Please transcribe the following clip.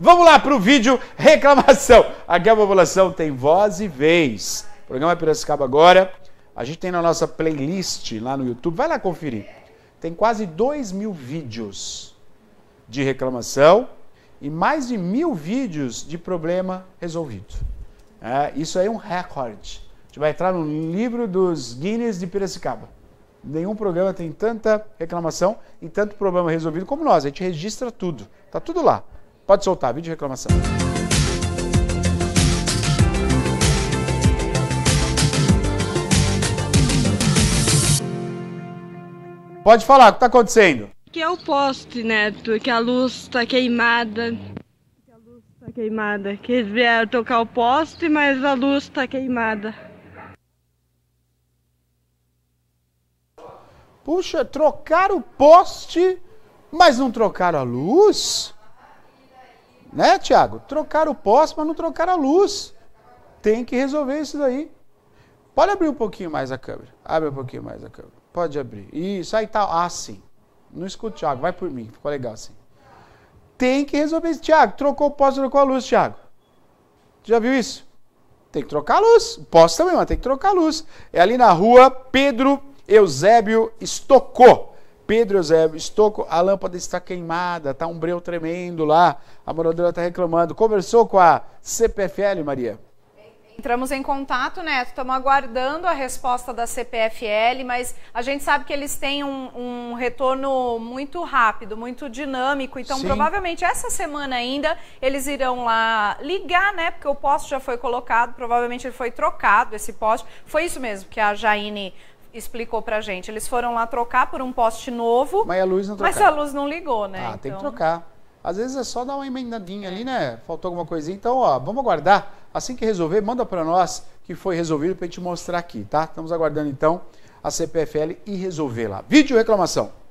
Vamos lá para o vídeo reclamação. Aqui é a população tem voz e vez. O programa é Piracicaba agora. A gente tem na nossa playlist lá no YouTube. Vai lá conferir. Tem quase 2 mil vídeos de reclamação e mais de mil vídeos de problema resolvido. É, isso aí é um recorde. A gente vai entrar no livro dos Guinness de Piracicaba. Nenhum programa tem tanta reclamação e tanto problema resolvido como nós. A gente registra tudo. Tá tudo lá. Pode soltar, vídeo de reclamação. Pode falar, o que está acontecendo? Que é o poste, Neto, que a luz está queimada. Que a luz está queimada. Que eles vieram tocar o poste, mas a luz está queimada. Puxa, trocaram o poste, mas não trocaram a luz? Né, Tiago? Trocaram o poste, mas não trocaram a luz. Tem que resolver isso daí. Pode abrir um pouquinho mais a câmera. Abre um pouquinho mais a câmera. Pode abrir. Isso aí tá assim. Não escuta, Tiago. Vai por mim. Ficou legal assim. Tem que resolver isso. Tiago, trocou o poste, trocou a luz, Tiago. Já viu isso? Tem que trocar a luz. Posso poste também, mas tem que trocar a luz. É ali na rua Pedro Eusébio Estocou. Pedro Eusébio, estou a lâmpada está queimada, está um breu tremendo lá, a moradora está reclamando. Conversou com a CPFL, Maria? Entramos em contato, Neto, estamos aguardando a resposta da CPFL, mas a gente sabe que eles têm um, um retorno muito rápido, muito dinâmico, então Sim. provavelmente essa semana ainda eles irão lá ligar, né, porque o poste já foi colocado, provavelmente ele foi trocado, esse poste. Foi isso mesmo que a Jaine explicou pra gente. Eles foram lá trocar por um poste novo. Mas a luz não trocou. Mas a luz não ligou, né? Ah, então... tem que então- trocar. Às vezes é só dar uma emendadinha é. ali, né? Faltou alguma coisinha. Então, ó, vamos aguardar. Assim que resolver, manda para nós que foi resolvido pra gente mostrar aqui, tá? Estamos aguardando então a CPFL e resolver lá. Vídeo reclamação.